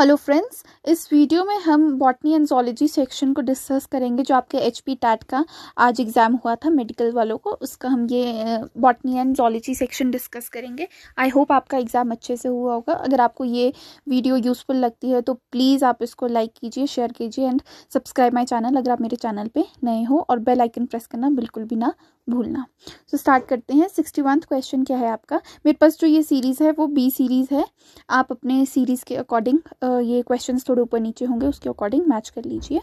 hello friends इस video में हम बॉटनी एंड जोलॉजी सेक्शन को डिस्कस करेंगे जो आपके एच पी टैट का आज एग्ज़ाम हुआ था मेडिकल वालों को उसका हम ये botany and zoology section discuss करेंगे आई होप आपका एग्ज़ाम अच्छे से हुआ होगा अगर आपको ये वीडियो यूज़फुल लगती है तो प्लीज़ आप इसको लाइक कीजिए शेयर कीजिए एंड सब्सक्राइब माई चैनल अगर आप मेरे चैनल पर नए हो और बेलाइकन प्रेस करना बिल्कुल भी ना भूलना सो so, स्टार्ट करते हैं सिक्सटी वन क्वेश्चन क्या है आपका मेरे पास जो ये सीरीज़ है वो बी सीरीज़ है आप अपने सीरीज़ के अकॉर्डिंग ये क्वेश्चन थोड़े ऊपर नीचे होंगे उसके अकॉर्डिंग मैच कर लीजिए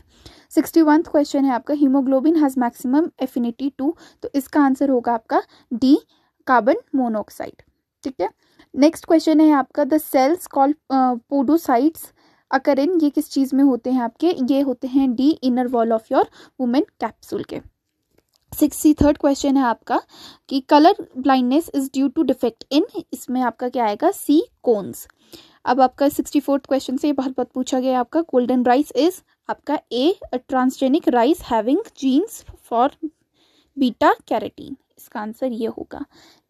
सिक्सटी वन क्वेश्चन है आपका haemoglobin has maximum affinity to तो इसका आंसर होगा आपका डी कार्बन मोनोऑक्साइड ठीक है नेक्स्ट क्वेश्चन है आपका the cells called podocytes occur in ये किस चीज़ में होते हैं आपके ये होते हैं the inner wall of your Bowman capsule के सिक्सटी थर्ड क्वेश्चन है आपका कि colour blindness is due to defect in इसमें आपका क्या आएगा सी कोन्स अब आपका सिक्सटी फोर्थ क्वेश्चन से बहुत बहुत पूछा गया आपका गोल्डन राइस इज आपका a transgenic rice having genes for beta carotene इसका आंसर ये होगा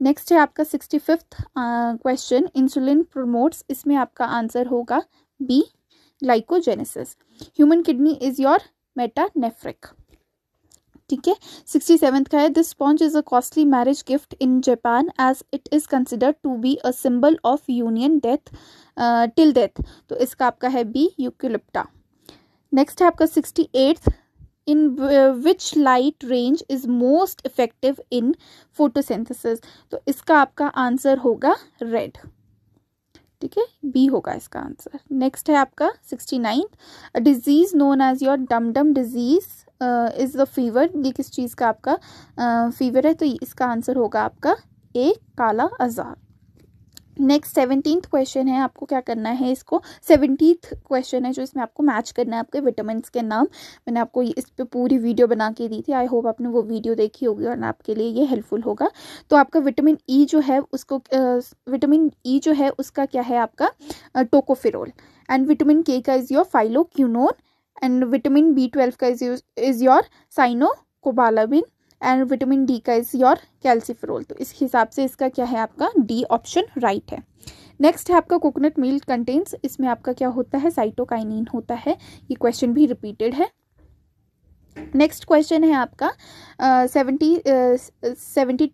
नेक्स्ट है आपका sixty fifth question insulin promotes इसमें आपका आंसर होगा B glycogenesis human kidney is your metanephric ठीक है सिक्सटी सेवेंथ का है this sponge is a costly marriage gift in Japan as it is considered to be a symbol of union death till death तो इसका आपका है B यूक्यूलिप्टा next है आपका sixty eighth in which light range is most effective in photosynthesis तो इसका आपका आंसर होगा रेड ठीक है बी होगा इसका आंसर नेक्स्ट है आपका sixty ninth disease known as your Dumdum disease is the fever ये किस चीज़ का आपका फीवर है तो इसका आंसर होगा आपका ए काला अजार नेक्स्ट सेवनटीन क्वेश्चन है आपको क्या करना है इसको सेवनटीन क्वेश्चन है जो इसमें आपको मैच करना है आपके विटामिन के नाम मैंने आपको इस पर पूरी वीडियो बना के दी थी आई होप आपने वो वीडियो देखी होगी और आपके लिए ये हेल्पफुल होगा तो आपका विटामिन ई e जो है उसको विटामिन ई e जो है उसका क्या है आपका टोकोफिरोल एंड विटामिन के का is your phylloquinone and vitamin B twelve का is use is your cyanocobalamin and vitamin D का इज योर कैल्सिफ्रोल तो इस हिसाब से इसका क्या है आपका डी ऑप्शन राइट है नेक्स्ट है आपका कोकोनट मिल्क कंटेंट्स इसमें आपका क्या होता है साइटोकाइनिन होता है ये क्वेश्चन भी रिपीटेड है नेक्स्ट क्वेश्चन है आपका सेवेंटी सेवेंटी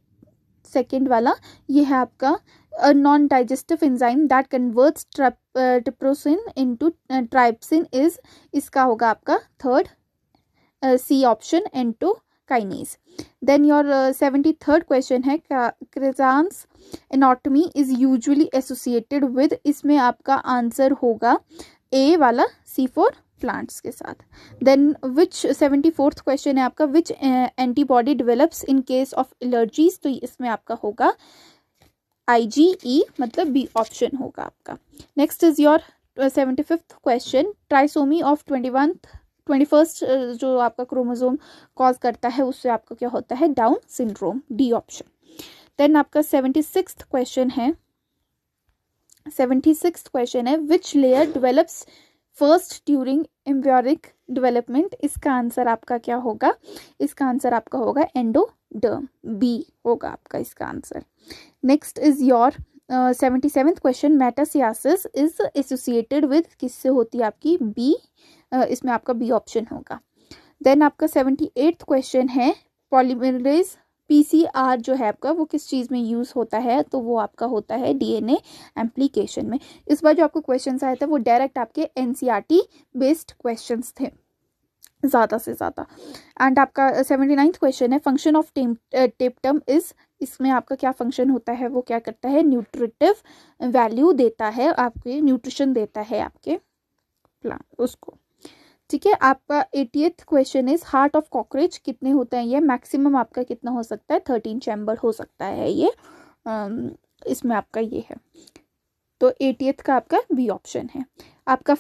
सेकेंड वाला ये है आपका a non-digestive enzyme that converts tryptophan uh, into uh, trypsin is iska hoga aapka third uh, C option kinase Then your uh, 73rd question hai Krasan's anatomy is usually associated with isme aapka answer hoga A wala c4 plants के साथ then which seventy fourth question है आपका which antibody develops in case of allergies तो इसमें आपका होगा आई जी ई मतलब B option होगा आपका next is your seventy fifth question trisomy of twenty one twenty first जो आपका क्रोमोजोम कॉज करता है उससे आपका क्या होता है Down syndrome D option then आपका सेवेंटी सिक्स क्वेश्चन है सेवेंटी सिक्स क्वेश्चन है which layer develops first during embryonic development इसका आंसर आपका क्या होगा इसका आंसर आपका होगा एंडोडर्म बी होगा आपका इसका answer next is your seventy seventh question metastasis is associated with किससे होती है आपकी बी uh, इसमें आपका बी ऑप्शन होगा देन आपका सेवेंटी एट्थ क्वेश्चन है पॉलीमरेज पीसीआर जो है आपका वो किस चीज़ में यूज़ होता है तो वो आपका होता है डीएनए एप्लीकेशन में इस बार जो आपको क्वेश्चन आए थे वो डायरेक्ट आपके एनसीईआरटी बेस्ड क्वेश्चन थे ज़्यादा से ज़्यादा एंड आपका सेवेंटी नाइन्थ क्वेश्चन है फंक्शन ऑफ टेपटम इज़ इसमें आपका क्या फंक्शन होता है वो क्या करता है न्यूट्रिटिव वैल्यू देता है आपके न्यूट्रिशन देता है आपके प्लांट उसको ठीक है आपका eightieth question is heart of cockroach कितने होते हैं ये मैक्सिमम आपका कितना हो सकता है थर्टीन चैम्बर हो सकता है ये इसमें आपका ये है तो एटीएथ का आपका बी ऑप्शन है आपका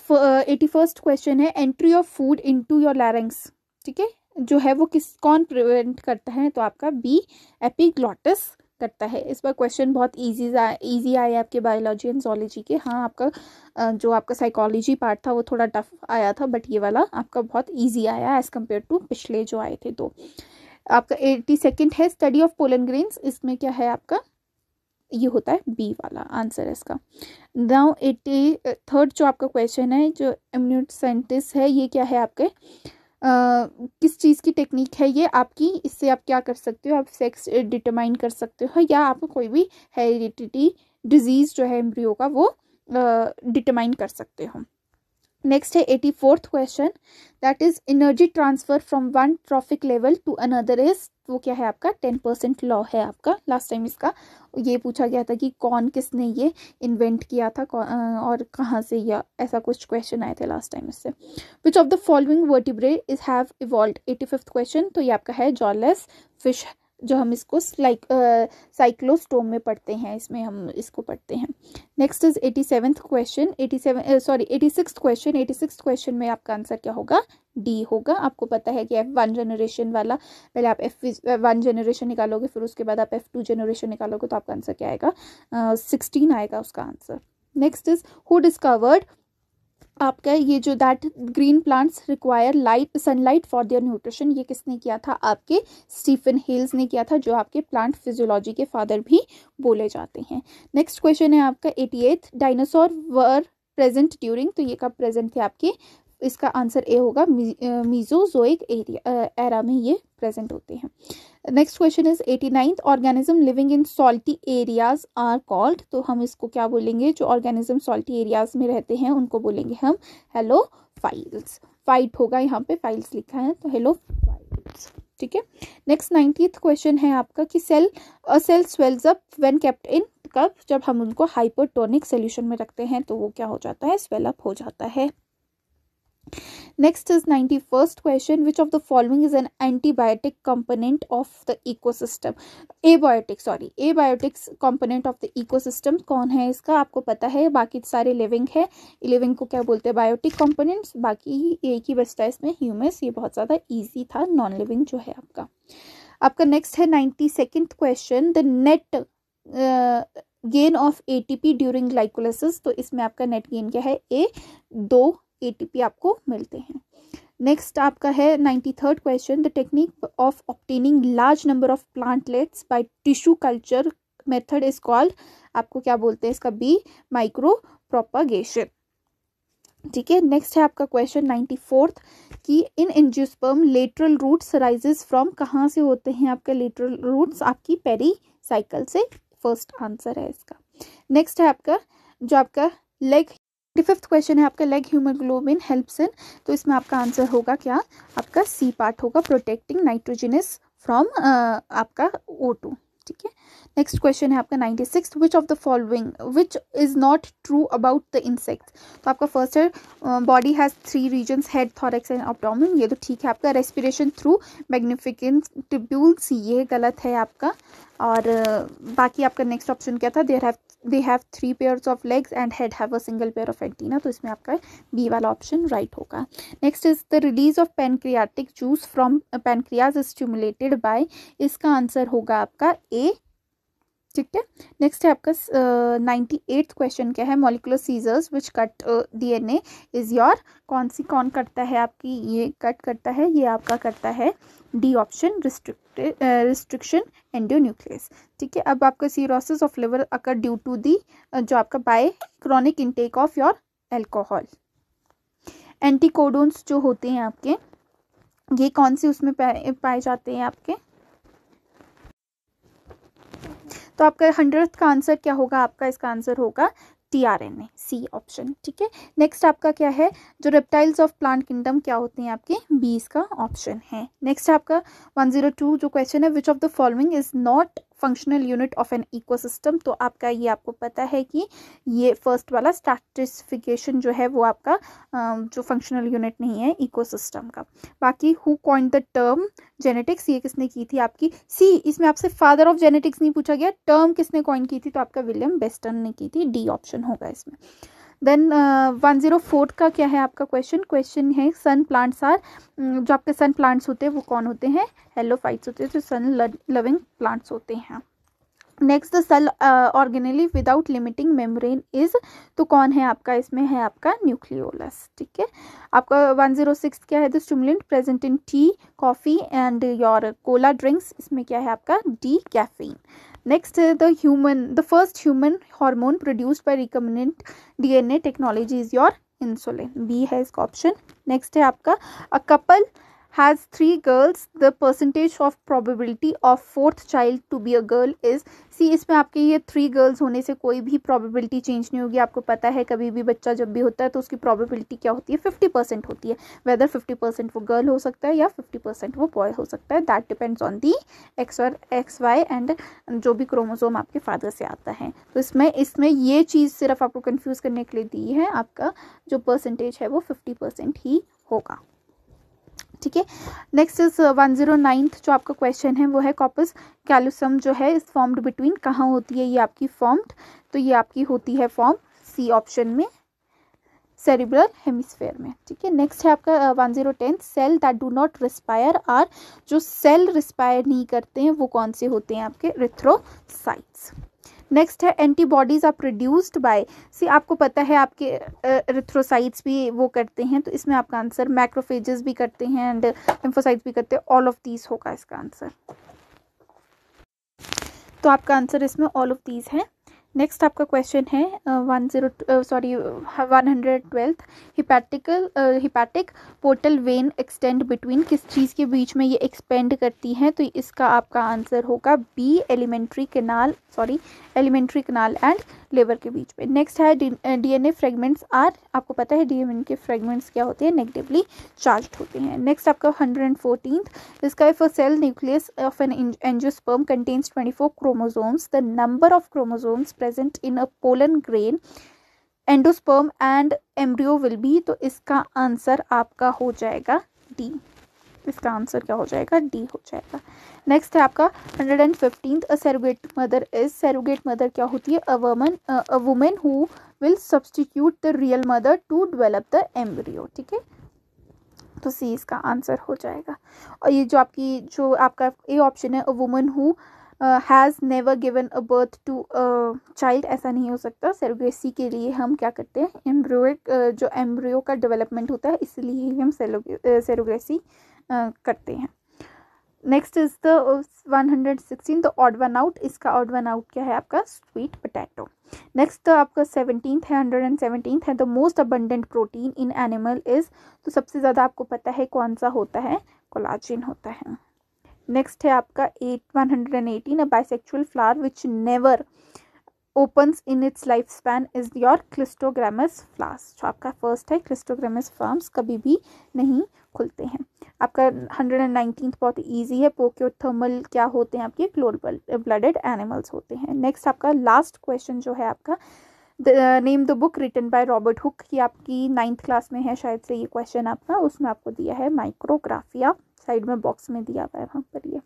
एटी फर्स्ट क्वेश्चन है entry of food into your larynx ठीक है जो है वो किस कौन प्रिवेंट करता है तो आपका बी एपिग्लॉटस करता है इस बार क्वेश्चन बहुत ईजी ईजी आए आपके बायोलॉजी एंड जोलॉजी के हाँ आपका जो आपका साइकोलॉजी पार्ट था वो थोड़ा टफ आया था बट ये वाला आपका बहुत ईजी आया एज़ कम्पेयर टू पिछले जो आए थे तो आपका एटी सेकेंड है स्टडी ऑफ पोलन ग्रेन्स इसमें क्या है आपका ये होता है बी वाला आंसर है इसका नाउ एटी थर्ड जो आपका क्वेश्चन है जो इम्यून साइंटिस्ट है ये क्या है आपके किस चीज़ की टेक्निक है ये आपकी इससे आप क्या कर सकते हो आप सेक्स डिटरमाइन कर सकते हो या आप कोई भी हेरिडिटी डिजीज़ जो है एम्ब्रियो का वो डिटरमाइन कर सकते हो नेक्स्ट है eighty fourth question that is energy transfer from one trophic level to another is वो क्या है आपका टेन परसेंट लॉ है आपका लास्ट टाइम इसका ये पूछा गया था कि कौन किसने ये इन्वेंट किया था और कहाँ से या ऐसा कुछ क्वेश्चन आए थे लास्ट टाइम इससे which of the following vertebrae is have evolve eighty fifth question तो ये आपका है जॉलेस फिश जो हम इसको लाइक साइक्लोस्टोम में पढ़ते हैं इसमें हम इसको पढ़ते हैं next is eighty seventh question eighty seven sorry eighty six question eighty six question में आपका आंसर क्या होगा डी होगा आपको पता है कि एफ वन जनरेशन वाला पहले आप एफ वन जनरेशन निकालोगे फिर उसके बाद आप एफ टू जनरेशन निकालोगे तो आपका आंसर क्या आएगा सिक्सटीन uh, आएगा उसका answer next is who discovered आपका ये जो that green plants require light sunlight for their nutrition ये किसने किया था आपके स्टीफन हेल्स ने किया था जो आपके प्लांट फिजियोलॉजी के फादर भी बोले जाते हैं नेक्स्ट क्वेश्चन है आपका एटी एथ डायनासोर वर प्रेजेंट ड्यूरिंग तो ये कब प्रेजेंट थे आपके इसका आंसर ए होगा मीजोजोइक एरिया एरा में ये प्रेजेंट होते हैं next question is eighty ninth organism living in salty areas are called तो हम इसको क्या बोलेंगे जो ऑर्गेनिज्म सॉल्टी एरियाज में रहते हैं उनको बोलेंगे हम हेलो फाइल्स फाइट होगा यहाँ पे फाइल्स लिखा है तो हेलो फाइल्स ठीक है नेक्स्ट नाइन्टी क्वेश्चन है आपका कि cell a cell swells up when kept in कब जब हम उनको हाइपोटोनिक सोल्यूशन में रखते हैं तो वो क्या हो जाता है स्वेलअप हो जाता है next is first question Next is 91st question which of the following of the ecosystem abiotic sorry abiotics component of the ecosystem कौन है इसका आपको पता है बाकी सारे लिविंग है लिविंग को क्या बोलते हैं बायोटिक कॉम्पोनेंट बाकी एक ही बचता है इसमें ह्यूमस ये बहुत ज़्यादा ईजी था नॉन लिविंग जो है आपका आपका नेक्स्ट है ninety second question the net gain of A T P during glycolysis तो इसमें आपका नेट गेन क्या है ए दो ए आपको मिलते हैं नेक्स्ट आपका है ninety third question the technique of obtaining large number of plantlets by tissue culture method is called आपको क्या बोलते हैं इसका बी माइक्रो प्रोपागेशन ठीक है नेक्स्ट है आपका क्वेश्चन नाइन्टी फोर्थ कि in angiosperm lateral roots arises from कहाँ से होते हैं आपके लेटरल रूट्स आपकी पेरी साइकिल से फर्स्ट आंसर है इसका नेक्स्ट है आपका जो आपका लेग फिफ्थ क्वेश्चन है आपका लेग ह्यूमोग्लोबिन हेल्प्स इन तो इसमें आपका आंसर होगा क्या आपका सी पार्ट होगा प्रोटेक्टिंग नाइट्रोजिनस फ्रॉम आपका ओ टू ठीक है नेक्स्ट क्वेश्चन है आपका ninety six which of the following which is not true about the insects तो आपका फर्स्ट है body has three regions head thorax and abdomen ये तो ठीक है आपका रेस्पिरेशन थ्रू मैग्निफिकेंट ट्रिब्यूल्स ये गलत है आपका और uh, बाकी आपका नेक्स्ट ऑप्शन क्या था there have they have three pairs of legs and head have a single pair of antenna तो इसमें आपका बी वाला ऑप्शन राइट होगा next is the release of pancreatic juice from pancreas stimulated by इसका answer होगा आपका ए ठीक है नेक्स्ट है आपका नाइन्टी एट्थ क्वेश्चन क्या है molecular scissors which cut D N is your कौन सी कौन करता है आपकी ये कट करता है ये आपका करता है D option restrict restriction nucleus ठीक है अब आपका cirrhosis of liver occur due to the जो आपका by chronic intake of your alcohol anticodons जो होते हैं आपके ये कौन से उसमें पाए जाते हैं आपके तो आपका हंड्रेड का आंसर क्या होगा आपका इसका आंसर होगा T R N A C option ठीक है नेक्स्ट आपका क्या है जो रेप्टाइल्स ऑफ प्लांट किंगडम क्या होते हैं आपके बीस का ऑप्शन है नेक्स्ट आपका वन जीरो टू जो क्वेश्चन है which of the following is not functional unit of an ecosystem तो आपका ये आपको पता है कि ये फर्स्ट वाला स्टैटिस्फिकेशन जो है वो आपका जो फंक्शनल यूनिट नहीं है इकोसिस्टम का बाकी who coin the term genetics ये किसने की थी आपकी सी इसमें आपसे फादर ऑफ जेनेटिक्स नहीं पूछा गया टर्म किसने कॉइन की थी तो आपका विलियम बेस्टन ने की थी डी ऑप्शन होगा इसमें देन वन ज़ीरो फोर्थ का क्या है आपका क्वेश्चन क्वेश्चन है सन प्लांट्स आर जो आपके सन प्लांट्स होते हैं वो कौन होते हैं हेलो फाइट्स होते हैं जो सन लविंग प्लांट्स होते हैं next the cell organelle without limiting membrane is तो कौन है आपका इसमें है आपका न्यूक्लियोलस ठीक है आपका 106 क्या है the stimulant present in tea coffee and your cola drinks इसमें क्या है आपका D caffeine next the human the first human hormone produced by an DNA technology is your insulin B है इसका ऑप्शन नेक्स्ट है आपका a couple has three girls the percentage of probability of fourth child to be a girl is C इसमें आपके ये three girls होने से कोई भी probability चेंज नहीं होगी आपको पता है कभी भी बच्चा जब भी होता है तो उसकी probability क्या होती है फिफ्टी परसेंट होती है वेदर फिफ्टी परसेंट वो गर्ल हो सकता है या फिफ्टी परसेंट वो बॉय हो सकता है that depends on the X और एक्स वाई एंड जो भी क्रोमोजोम आपके फादर से आता है तो इसमें इसमें ये चीज़ सिर्फ आपको कन्फ्यूज़ करने के लिए दी है आपका जो परसेंटेज है वो फिफ्टी परसेंट ही होगा ठीक है next is one zero ninth जो आपका क्वेश्चन है वो है कॉपस कैलोसम जो है इस फॉर्म्ड बिटवीन कहाँ होती है ये आपकी फॉर्म्ड तो ये आपकी होती है फॉर्म सी ऑप्शन में सेरिब्रल हेमिस्फेयर में ठीक है नेक्स्ट है आपका one zero tenth cell that do not respire are जो सेल रिस्पायर नहीं करते हैं वो कौन से होते हैं आपके रिथ्रोसाइट्स नेक्स्ट है antibodies are produced by C आपको पता है आपके रिथ्रोसाइट्स भी वो करते हैं तो इसमें आपका आंसर मैक्रोफेजेस भी करते हैं एंड लिम्फोसाइट्स भी करते हैं ऑल ऑफ दीज होगा इसका आंसर तो आपका आंसर इसमें ऑल ऑफ दीज है नेक्स्ट आपका क्वेश्चन है one zero sorry one hundred twelfth hepatical hepatic portal vein extend between किस चीज़ के बीच में ये एक्सपेंड करती हैं तो इसका आपका आंसर होगा B alimentary canal sorry alimentary canal and लेबर के बीच में नेक्स्ट है डीएनए फ्रेगमेंट्स आर आपको पता है डीएनए के फ्रेगमेंट्स क्या होते हैं नेगेटिवली चार्ज होते हैं नेक्स्ट आपका हंड्रेड एंड फोर्टीन इसका if a cell nucleus of an angiosperm contains twenty four chromosomes the number of chromosomes present in a pollen grain endosperm and embryo will be तो इसका answer आपका हो जाएगा D तो इसका answer क्या हो जाएगा डी हो जाएगा नेक्स्ट है आपका hundred and fifteenth surrogate mother is surrogate mother क्या होती है a woman a women who will substitute the real mother to develop the embryo ठीक है तो सी इसका आंसर हो जाएगा और ये जो आपकी जो आपका ए ऑप्शन है a woman who has never given a birth to child ऐसा नहीं हो सकता सेरोगेसी के लिए हम क्या करते हैं एम्ब्रियोक uh, जो एम्ब्रियो का डेवलपमेंट होता है इसलिए ही हम सेरोगेसी uh, करते हैं next is the one hundred sixteen the odd one out इसका ऑड वन आउट क्या है आपका स्वीट पोटैटो नेक्स्ट आपका सेवनटीन है हंड्रेड एंड सेवनटीन है the most abundant protein in animal is तो सबसे ज़्यादा आपको पता है कौन सा होता है कोलाजिन होता है नेक्स्ट है आपका eight one hundred and eighteen a bisexual flower which never opens in its life span is your cleistogamous flowers जो आपका फर्स्ट है क्लिस्टोग्रामस फ्लॉर्म्स कभी भी नहीं खुलते हैं आपका हंड्रेड एंड नाइनटीन बहुत ईजी है पोक्योथर्मल क्या होते हैं आपके क्लोर ब्लडेड एनिमल्स होते हैं नेक्स्ट आपका लास्ट क्वेश्चन जो है आपका the name the book written by Robert Hooke ये आपकी नाइन्थ क्लास में है शायद से ये क्वेश्चन आपका उसमें आपको दिया है माइक्रोग्राफिया साइड में बॉक्स में दिया हुआ है वहाँ पर ये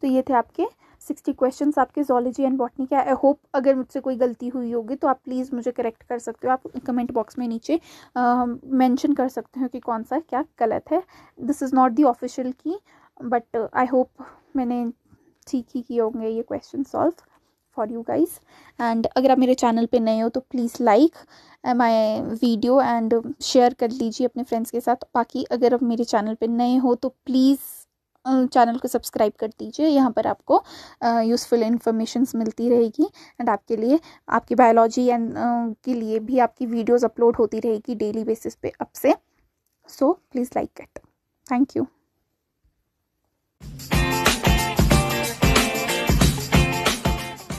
तो ये थे आपके सिक्सटी क्वेश्चन आपके जोलॉजी एंड बॉटनी के आई होप अगर मुझसे कोई गलती हुई होगी तो आप प्लीज़ मुझे करेक्ट कर सकते हो आप कमेंट बॉक्स में नीचे मेंशन कर सकते हो कि कौन सा क्या गलत है this is not the official key but I hope मैंने ठीक ही किए होंगे ये question solve for you guys and अगर आप मेरे चैनल पे नए हो तो please like my video and share कर लीजिए अपने फ्रेंड्स के साथ बाकी अगर आप मेरे चैनल पे नए हो तो प्लीज़ चैनल को सब्सक्राइब कर दीजिए यहाँ पर आपको यूज़फुल इन्फॉर्मेशन मिलती रहेगी एंड आपके लिए आपकी बायोलॉजी एंड के लिए भी आपकी वीडियोज़ अपलोड होती रहेगी डेली बेसिस पे अब से so please like it thank you